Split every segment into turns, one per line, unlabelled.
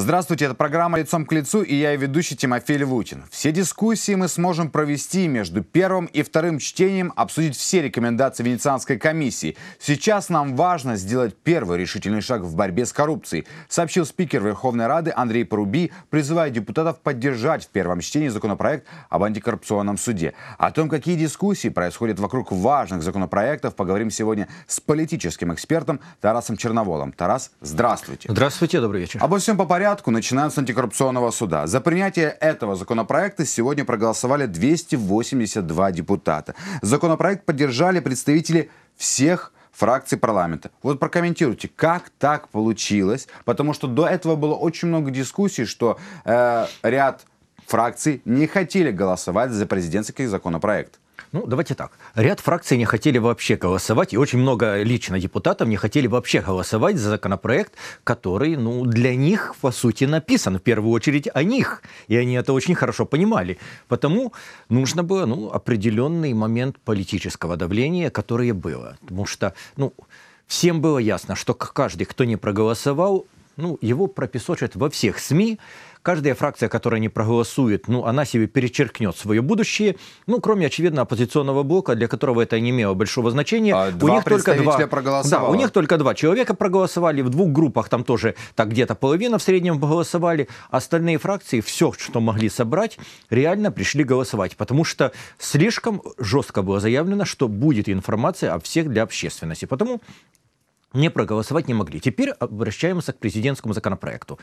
Здравствуйте, это программа «Лицом к лицу» и я ведущий Тимофей Левутин. Все дискуссии мы сможем провести между первым и вторым чтением, обсудить все рекомендации Венецианской комиссии. Сейчас нам важно сделать первый решительный шаг в борьбе с коррупцией, сообщил спикер Верховной Рады Андрей Поруби, призывая депутатов поддержать в первом чтении законопроект об антикоррупционном суде. О том, какие дискуссии происходят вокруг важных законопроектов, поговорим сегодня с политическим экспертом Тарасом Черноволом. Тарас, здравствуйте.
Здравствуйте, добрый вечер. Обо
всем по порядку порядку, начиная с антикоррупционного суда. За принятие этого законопроекта сегодня проголосовали 282 депутата. Законопроект поддержали представители всех фракций парламента. Вот прокомментируйте, как так получилось, потому что до этого было очень много дискуссий, что э, ряд фракций не хотели голосовать за президентский законопроект.
Ну, давайте так. Ряд фракций не хотели вообще голосовать, и очень много лично депутатов не хотели вообще голосовать за законопроект, который, ну, для них, по сути, написан. В первую очередь о них. И они это очень хорошо понимали. Потому нужно было, ну, определенный момент политического давления, которое было. Потому что, ну, всем было ясно, что каждый, кто не проголосовал, ну, его пропесочат во всех СМИ, каждая фракция, которая не проголосует, ну, она себе перечеркнет свое будущее, ну, кроме, очевидно, оппозиционного блока, для которого это не имело большого значения. А у них только два. Да, у них только два человека проголосовали, в двух группах там тоже так где-то половина в среднем проголосовали, остальные фракции все, что могли собрать, реально пришли голосовать, потому что слишком жестко было заявлено, что будет информация о всех для общественности. Потому не проголосовать не могли. Теперь обращаемся к президентскому законопроекту.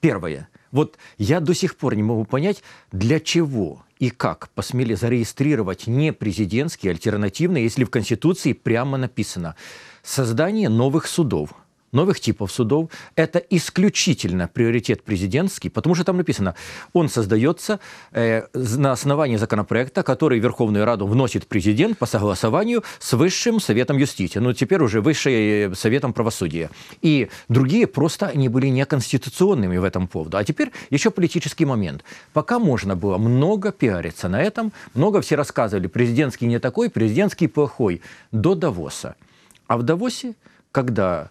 Первое. Вот я до сих пор не могу понять, для чего и как посмели зарегистрировать не президентские, альтернативные, если в Конституции прямо написано создание новых судов, новых типов судов. Это исключительно приоритет президентский, потому что там написано, он создается э, на основании законопроекта, который Верховную Раду вносит президент по согласованию с Высшим Советом Юстиции, ну теперь уже Высшим э, Советом Правосудия. И другие просто не были неконституционными в этом поводу. А теперь еще политический момент. Пока можно было много пиариться на этом, много все рассказывали, президентский не такой, президентский плохой, до Давоса. А в Давосе, когда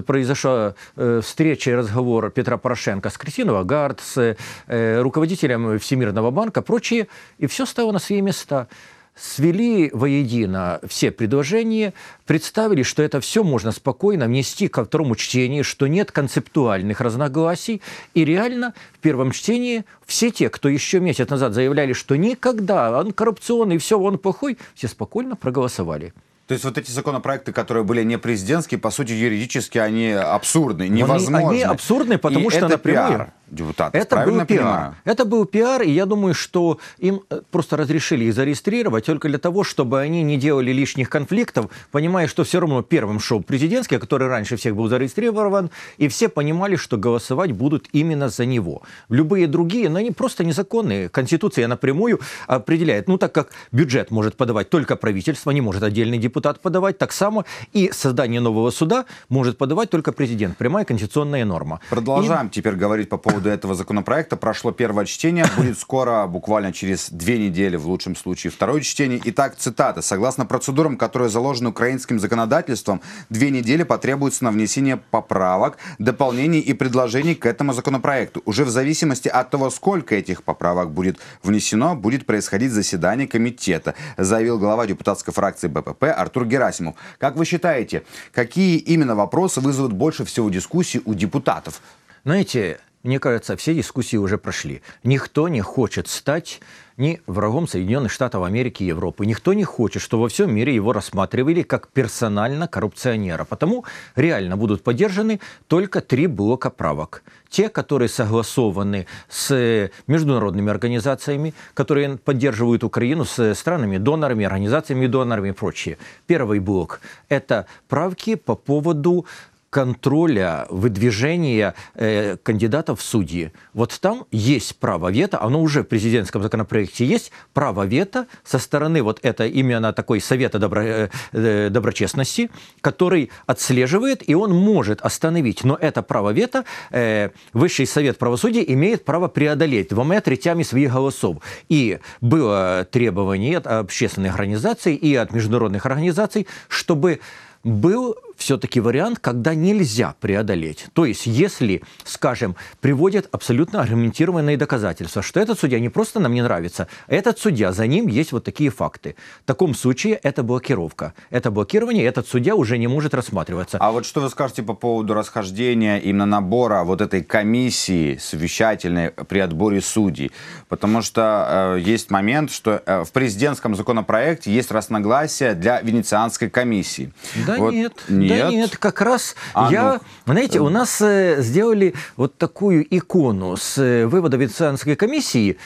произошла встреча и разговор Петра Порошенко с Кристиной Агард, с руководителем Всемирного банка, прочие, и все стало на свои места свели воедино все предложения, представили, что это все можно спокойно внести ко второму чтению, что нет концептуальных разногласий. И реально в первом чтении все те, кто еще месяц назад заявляли, что никогда он коррупционный, все, он плохой, все спокойно проголосовали.
То есть вот эти законопроекты, которые были не президентские, по сути, юридически они абсурдны, невозможны. Они, они абсурдны, потому и что это напрямую... Пиар депутатов. Это был пиар. Понимаю?
Это был пиар, и я думаю, что им э, просто разрешили их зарегистрировать только для того, чтобы они не делали лишних конфликтов, понимая, что все равно первым шел президентский, который раньше всех был зарегистрирован, и все понимали, что голосовать будут именно за него. Любые другие, но они просто незаконные. Конституция напрямую определяет, ну так как бюджет может подавать только правительство, не может отдельный депутат подавать, так само и создание нового суда может подавать только президент. Прямая конституционная норма. Продолжаем и... теперь
говорить по поводу поводу этого законопроекта. Прошло первое чтение, будет скоро, буквально через две недели, в лучшем случае, второе чтение. Итак, цитата. «Согласно процедурам, которые заложены украинским законодательством, две недели потребуется на внесение поправок, дополнений и предложений к этому законопроекту. Уже в зависимости от того, сколько этих поправок будет внесено, будет происходить заседание комитета», заявил глава депутатской фракции БПП Артур Герасимов. Как вы считаете,
какие именно вопросы вызовут больше всего дискуссий у депутатов? Знаете, мне кажется, все дискуссии уже прошли. Никто не хочет стать ни врагом Соединенных Штатов Америки и Европы. Никто не хочет, чтобы во всем мире его рассматривали как персонально коррупционера. Потому реально будут поддержаны только три блока правок. Те, которые согласованы с э, международными организациями, которые поддерживают Украину с э, странами-донорами, организациями-донорами и прочее. Первый блок – это правки по поводу контроля выдвижения э, кандидатов в судьи. Вот там есть право вето, оно уже в президентском законопроекте есть, право вето со стороны вот это именно такой совета добро, э, э, доброчестности, который отслеживает и он может остановить. Но это право вето э, Высший совет правосудия имеет право преодолеть двумя третями своих голосов. И было требование от общественных организаций и от международных организаций, чтобы был все-таки вариант, когда нельзя преодолеть. То есть, если, скажем, приводят абсолютно аргументированные доказательства, что этот судья не просто нам не нравится, этот судья, за ним есть вот такие факты. В таком случае это блокировка. Это блокирование, этот судья уже не может рассматриваться. А
вот что вы скажете по поводу расхождения именно набора вот этой комиссии совещательной при отборе судей? Потому что э, есть момент, что э, в президентском законопроекте есть разногласия для Венецианской комиссии. Да вот, нет. нет. Да
нет, как раз а, я... Ну, знаете, э... у нас э, сделали вот такую икону с э, вывода Венецианской комиссии,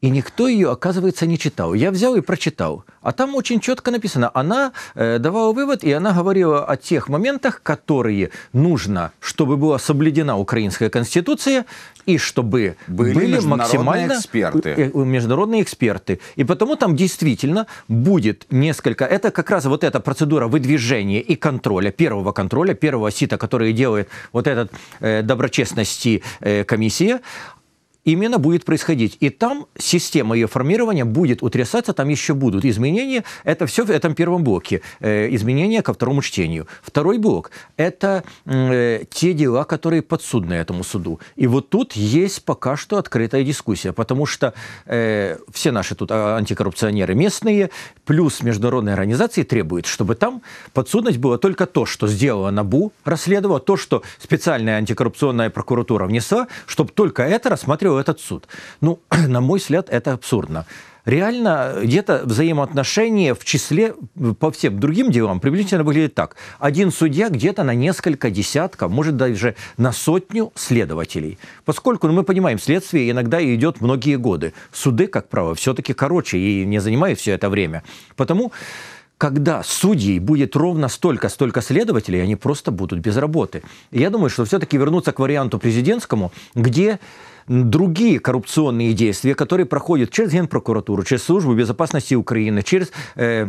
и никто ее, оказывается, не читал. Я взял и прочитал. А там очень четко написано. Она э, давала вывод, и она говорила о тех моментах, которые нужно, чтобы была соблюдена украинская конституция, и чтобы были, были максимально эксперты. Э, э, международные эксперты. И потому там действительно будет несколько... Это как раз вот эта процедура выдвижения и контроля, первого контроля, первого сита, который делает вот этот э, доброчестности э, комиссия, именно будет происходить. И там система ее формирования будет утрясаться, там еще будут изменения. Это все в этом первом блоке. Э, изменения ко второму чтению. Второй блок – это э, те дела, которые подсудны этому суду. И вот тут есть пока что открытая дискуссия, потому что э, все наши тут а, антикоррупционеры местные, плюс международные организации требуют, чтобы там подсудность была только то, что сделала НАБУ, расследовала, то, что специальная антикоррупционная прокуратура внесла, чтобы только это рассматривала в этот суд. Ну, на мой взгляд, это абсурдно реально где-то взаимоотношения в числе по всем другим делам приблизительно выглядит так. Один судья где-то на несколько десятков, может даже на сотню следователей. Поскольку ну, мы понимаем, следствие иногда идет многие годы. Суды, как правило, все-таки короче и не занимают все это время. Потому когда судей будет ровно столько, столько следователей, они просто будут без работы. я думаю, что все-таки вернуться к варианту президентскому, где другие коррупционные действия, которые проходят через Генпрокуратуру, через Службу безопасности Украины, через э,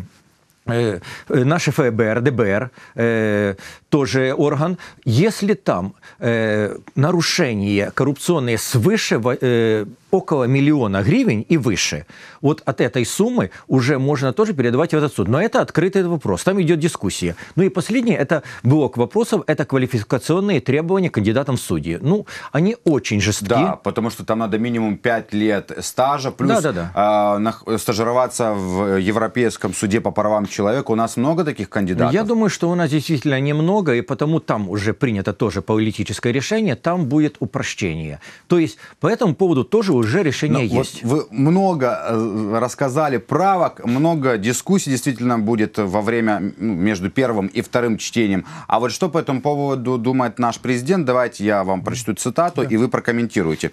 э, э наше ФБР, ДБР, э, тоже орган, если там э, нарушения коррупционные свыше э, около миллиона гривен и выше. Вот от этой суммы уже можно тоже передавать в этот суд. Но это открытый вопрос, там идет дискуссия. Ну и последний это блок вопросов, это квалификационные требования кандидатам в судьи. Ну, они очень жесткие. Да, потому что там надо минимум 5 лет стажа, плюс да, да, да. Э, на,
стажироваться в Европейском суде по правам человека. У нас много таких кандидатов?
Я думаю, что у нас действительно немного, и потому там уже принято тоже политическое решение, там будет упрощение. То есть по этому поводу тоже уже решение Но ну, есть.
Вот вы много э, рассказали правок, много дискуссий действительно будет во время ну, между первым и вторым чтением. А вот что по этому поводу думает наш президент? Давайте я вам прочту цитату, да. и вы прокомментируете.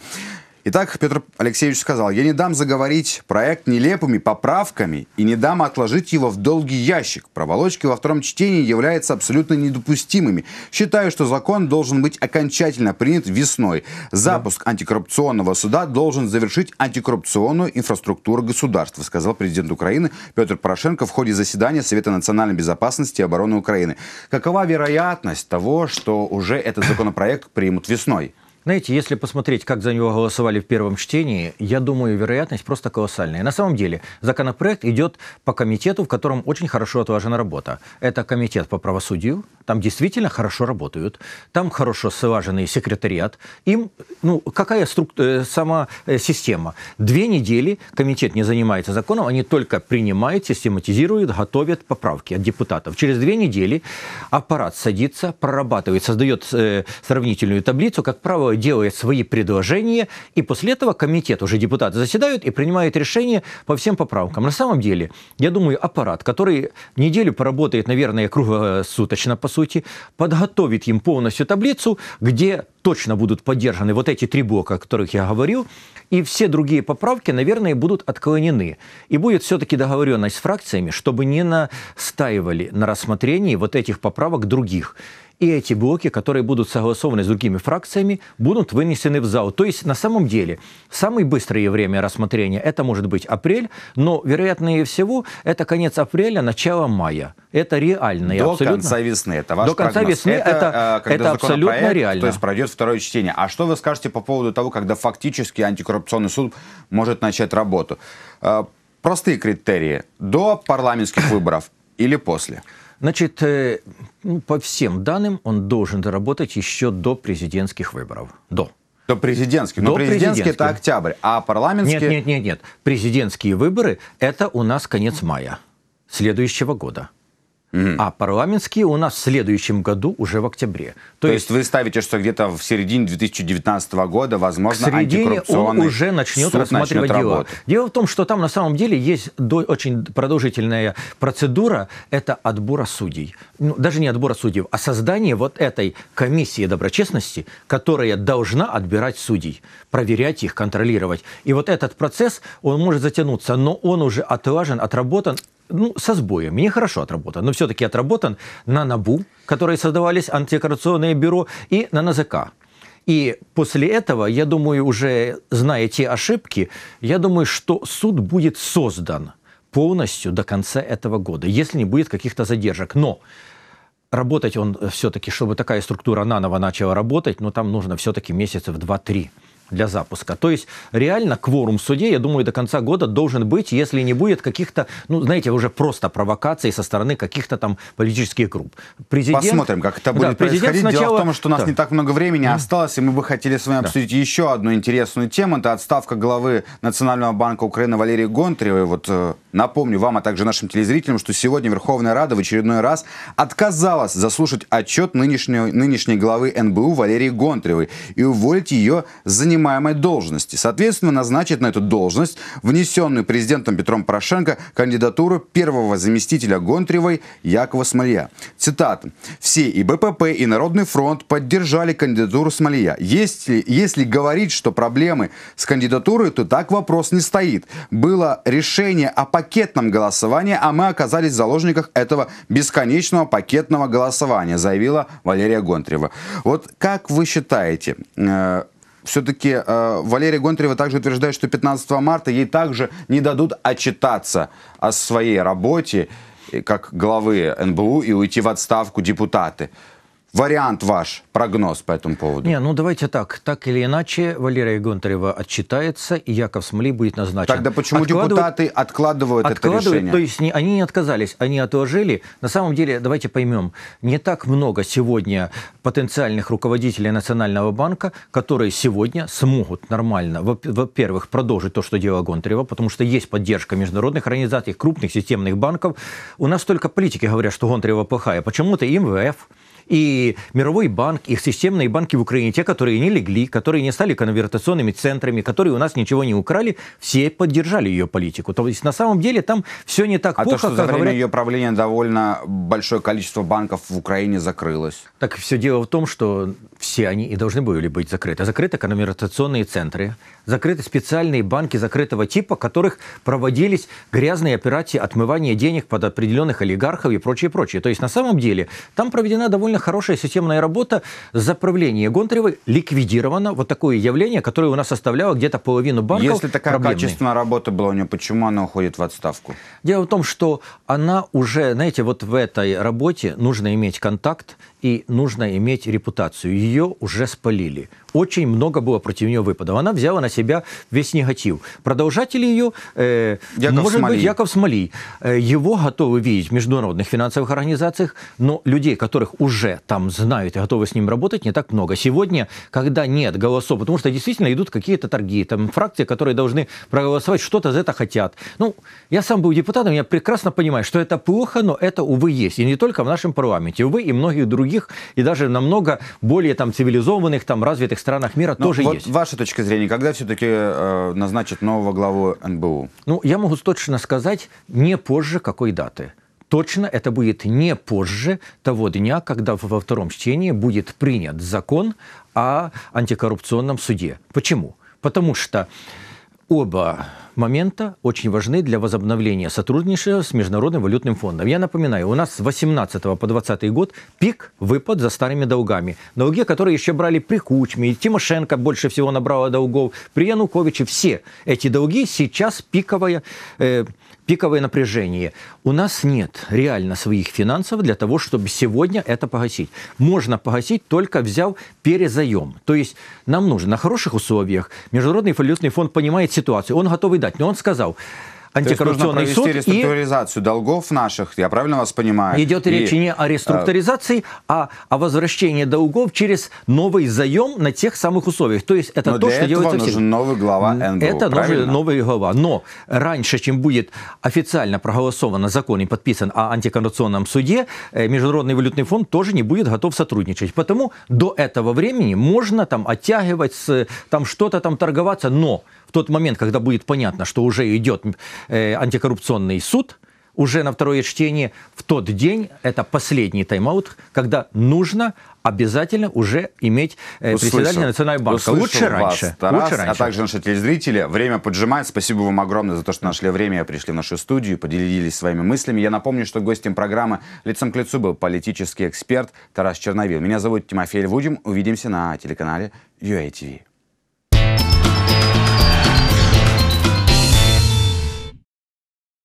Итак, Петр Алексеевич сказал, я не дам заговорить проект нелепыми поправками и не дам отложить его в долгий ящик. Проволочки во втором чтении являются абсолютно недопустимыми. Считаю, что закон должен быть окончательно принят весной. Запуск да. антикоррупционного суда должен завершить антикоррупционную инфраструктуру государства, сказал президент Украины Петр Порошенко в ходе заседания Совета национальной безопасности и обороны Украины. Какова вероятность того, что уже этот законопроект примут весной?
Знаете, если посмотреть, как за него голосовали в первом чтении, я думаю, вероятность просто колоссальная. На самом деле, законопроект идет по комитету, в котором очень хорошо отважена работа. Это комитет по правосудию, там действительно хорошо работают, там хорошо слаженный секретариат. Им, ну, какая струк... Э, сама э, система? Две недели комитет не занимается законом, они только принимают, систематизируют, готовят поправки от депутатов. Через две недели аппарат садится, прорабатывает, создает э, сравнительную таблицу, как правило, делает свои предложения, и после этого комитет, уже депутаты заседают и принимают решение по всем поправкам. На самом деле, я думаю, аппарат, который неделю поработает, наверное, круглосуточно, по сути, подготовит им полностью таблицу, где точно будут поддержаны вот эти три блока, о которых я говорил, и все другие поправки, наверное, будут отклонены. И будет все-таки договоренность с фракциями, чтобы не настаивали на рассмотрении вот этих поправок других и эти блоки, которые будут согласованы с другими фракциями, будут вынесены в зал. То есть на самом деле самое быстрое время рассмотрения это может быть апрель, но вероятнее всего это конец апреля, начало мая. Это реально. До абсолютно... конца весны. Это ваш До прогноз. конца весны это, это, э, это абсолютно реально. То есть
пройдет второе чтение. А что вы скажете по поводу того, когда фактически антикоррупционный суд может начать работу? Э, простые критерии. До парламентских выборов или после?
Значит, э, ну, по всем данным, он должен доработать еще до президентских выборов. До. До президентских. Но До президентские это октябрь, а парламентские... Нет, нет, нет, нет. Президентские выборы – это у нас конец мая следующего года. Угу. А парламентские у нас в следующем году уже в октябре. То, То есть, есть
вы ставите, что где-то в середине 2019 года, возможно, к середине он уже начнет рассматривать начнет дело. Работу.
Дело в том, что там на самом деле есть до, очень продолжительная процедура, это отбора судей. Ну, даже не отбора судей, а создание вот этой комиссии доброчестности, которая должна отбирать судей, проверять их, контролировать. И вот этот процесс, он может затянуться, но он уже отлажен, отработан, ну, со сбоем, не хорошо отработан, но все-таки отработан на НАБУ, которые создавались антикоррупционные бюро, и на НАЗК. И после этого, я думаю, уже зная те ошибки, я думаю, что суд будет создан полностью до конца этого года, если не будет каких-то задержек. Но работать он все-таки, чтобы такая структура наново начала работать, но ну, там нужно все-таки месяцев 2-3 для запуска. То есть реально кворум в суде, я думаю, до конца года должен быть, если не будет каких-то, ну, знаете, уже просто провокаций со стороны каких-то там политических групп. Президент... Посмотрим, как это будет да, происходить. Сначала... Дело в том, что у нас да. не
так много времени да. осталось, и мы бы хотели с вами да. обсудить еще одну интересную тему. Это отставка главы Национального банка Украины Валерии Гонтаревой. Вот э, напомню вам, а также нашим телезрителям, что сегодня Верховная Рада в очередной раз отказалась заслушать отчет нынешней, нынешней главы НБУ Валерии Гонтаревой и уволить ее за не занимаемой должности. Соответственно, назначит на эту должность внесенную президентом Петром Порошенко кандидатуру первого заместителя Гонтревой Якова Смолья. Цитат: «Все и БПП, и Народный фронт поддержали кандидатуру Смолья. Если, если говорить, что проблемы с кандидатурой, то так вопрос не стоит. Было решение о пакетном голосовании, а мы оказались в заложниках этого бесконечного пакетного голосования», заявила Валерия Гонтрева. Вот как вы считаете, э, все-таки э, Валерия Гонтарева также утверждает, что 15 марта ей также не дадут отчитаться о своей работе э, как главы НБУ и уйти в отставку депутаты вариант ваш, прогноз по этому поводу?
Не, ну давайте так. Так или иначе, Валерия Гонтарева отчитается, и Яков Смоли будет назначен. Тогда почему откладывают, депутаты
откладывают, откладывают это решение? То
есть не, они не отказались, они отложили. На самом деле, давайте поймем, не так много сегодня потенциальных руководителей Национального банка, которые сегодня смогут нормально, во-первых, продолжить то, что делал Гонтарева, потому что есть поддержка международных организаций, крупных системных банков. У нас только политики говорят, что Гонтарева плохая. Почему-то им и Мировой банк, и системные банки в Украине, те, которые не легли, которые не стали конвертационными центрами, которые у нас ничего не украли, все поддержали ее политику. То есть на самом деле там все не так а плохо. А то, что за время говорят... ее правления довольно большое количество банков в Украине закрылось. Так все дело в том, что все они и должны были быть закрыты. Закрыты конвертационные центры, закрыты специальные банки закрытого типа, в которых проводились грязные операции отмывания денег под определенных олигархов и прочее, прочее. То есть на самом деле там проведена довольно довольно хорошая системная работа за правление Гонтаревой ликвидировано вот такое явление, которое у нас составляло где-то половину банков. Если такая проблемные. качественная работа была у нее, почему она уходит в отставку? Дело в том, что она уже, знаете, вот в этой работе нужно иметь контакт, и нужно иметь репутацию. Ее уже спалили. Очень много было против нее выпадов. Она взяла на себя весь негатив. Продолжатели ее, э, Яков может Смолий. быть, Яков Смолий. Э, его готовы видеть в международных финансовых организациях, но людей, которых уже там знают и готовы с ним работать, не так много. Сегодня, когда нет голосов, потому что действительно идут какие-то торги, там фракции, которые должны проголосовать, что-то за это хотят. Ну, я сам был депутатом, я прекрасно понимаю, что это плохо, но это, увы, есть. И не только в нашем парламенте, увы, и многих других других и даже намного более там цивилизованных, там развитых странах мира Но тоже вот есть. Ваша точка зрения, когда все-таки э, назначат нового главу НБУ? Ну, я могу точно сказать, не позже какой даты. Точно это будет не позже того дня, когда во втором чтении будет принят закон о антикоррупционном суде. Почему? Потому что Оба момента очень важны для возобновления сотрудничества с Международным валютным фондом. Я напоминаю, у нас с 18 по 20 год пик выпад за старыми долгами. Долги, которые еще брали при Кучме, Тимошенко больше всего набрала долгов, при Януковиче. Все эти долги сейчас пиковая э, пиковое напряжение. У нас нет реально своих финансов для того, чтобы сегодня это погасить. Можно погасить только взяв перезаем. То есть нам нужно на хороших условиях. Международный валютный фонд понимает ситуацию, он готовый дать. Но он сказал, антикоррупционный суд. реструктуризацию
и... долгов наших, я правильно вас понимаю? Идет и... речь не о э, реструктуризации,
а о возвращении долгов через новый заем на тех самых условиях. То есть это Но то, для что этого делается нужен всегда. новый глава НБУ, Это правильно? нужен новый глава. Но раньше, чем будет официально проголосован закон и подписан о антикоррупционном суде, э, Международный валютный фонд тоже не будет готов сотрудничать. Потому до этого времени можно там оттягивать, там что-то там торговаться, но в тот момент, когда будет понятно, что уже идет э, антикоррупционный суд уже на второе чтение в тот день, это последний тайм-аут, когда нужно обязательно уже иметь э, председателя Национального банка. Лучше раньше. Вас, Тарас, лучше а раньше. А также
наши телезрители. Время поджимает. Спасибо вам огромное за то, что нашли время, пришли в нашу студию, поделились своими мыслями. Я напомню, что гостем программы «Лицом к лицу» был политический эксперт Тарас Черновил. Меня зовут Тимофей Львудин. Увидимся на телеканале UATV.